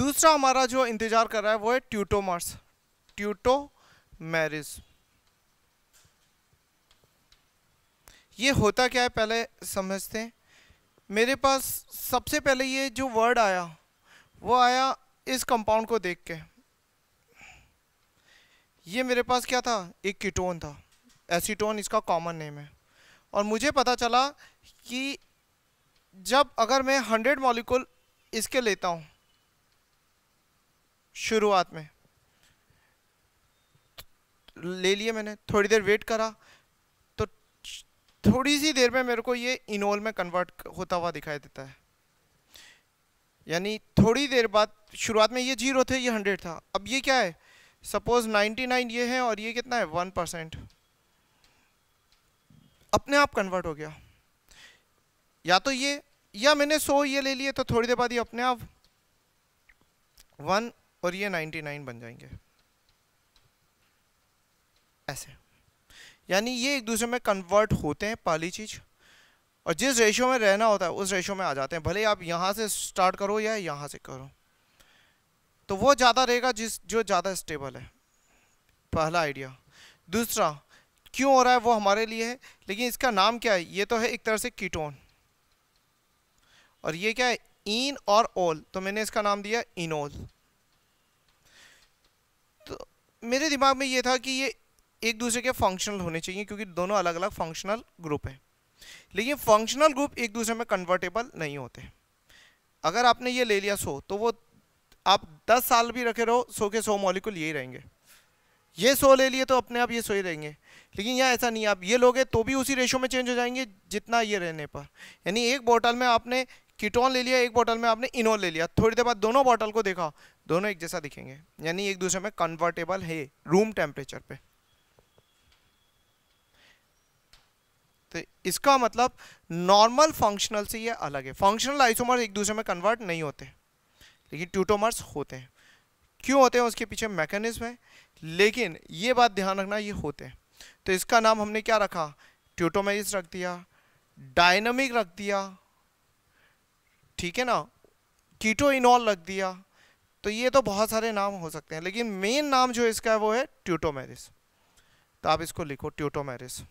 दूसरा हमारा जो इंतजार कर रहा है वो है ट्यूटोमर्स ट्यूटो मैरिज ये होता क्या है पहले समझते हैं मेरे पास सबसे पहले ये जो वर्ड आया वो आया इस कंपाउंड को देख के ये मेरे पास क्या था एक कीटोन था एसीटोन इसका कॉमन नेम है और मुझे पता चला कि जब अगर मैं 100 मॉलिक्यूल इसके लेता हूँ शुरुआत में ले लिए मैंने थोड़ी देर वेट करा तो थोड़ी सी देर में मेरे को ये इनोल में कन्वर्ट होता हुआ दिखाई देता है यानी थोड़ी देर बाद शुरुआत में ये जीरो थे ये हंड्रेड था अब ये क्या है सपोज नाइन्टी नाइन ये है और ये कितना है वन परसेंट अपने आप कन्वर्ट हो गया या तो ये या मैंने सो ये ले लिए तो थोड़ी देर बाद ये अपने आप वन और ये 99 बन जाएंगे ऐसे यानी ये एक दूसरे में कन्वर्ट होते हैं पहली चीज़ और जिस रेशो में रहना होता है उस रेशो में आ जाते हैं भले आप यहाँ से स्टार्ट करो या यहाँ से करो तो वो ज़्यादा रहेगा जिस जो ज़्यादा स्टेबल है पहला आइडिया दूसरा क्यों हो रहा है वो हमारे लिए है लेकिन इसका नाम क्या है ये तो है एक तरह से कीटोन और ये क्या है इन और ओल तो मैंने इसका नाम दिया इनोल मेरे दिमाग में ये था कि ये एक दूसरे के फंक्शनल होने चाहिए क्योंकि दोनों अलग अलग फंक्शनल ग्रुप हैं लेकिन फंक्शनल ग्रुप एक दूसरे में कन्वर्टेबल नहीं होते अगर आपने ये ले लिया सो तो वो आप 10 साल भी रखे रहो सो के सो मॉलिक्यूल यही रहेंगे ये सो ले लिए तो अपने आप ये सो ही रहेंगे लेकिन यहाँ ऐसा नहीं आप ये लोगे तो भी उसी रेशो में चेंज हो जाएंगे जितना ये रहने पर यानी एक बोतल में आपने कीटोन ले लिया एक बोतल में आपने इनोल ले लिया थोड़ी देर बाद दोनों बोतल को देखा दोनों एक जैसा दिखेंगे यानी एक दूसरे में कन्वर्टेबल है रूम टेम्परेचर पे तो इसका मतलब नॉर्मल फंक्शनल से ये अलग है फंक्शनल आइसोमर्स एक दूसरे में कन्वर्ट नहीं होते लेकिन ट्यूटोमर्स होते हैं क्यों होते हैं उसके पीछे मैकेनिज्म है लेकिन ये बात ध्यान रखना ये होते हैं तो इसका नाम हमने क्या रखा ट्यूटोमेरिस रख दिया डायनमिक रख दिया ठीक है ना कीटो इनॉल रख दिया तो ये तो बहुत सारे नाम हो सकते हैं लेकिन मेन नाम जो इसका है वो है ट्यूटोमेरिस तो आप इसको लिखो ट्यूटोमेरिस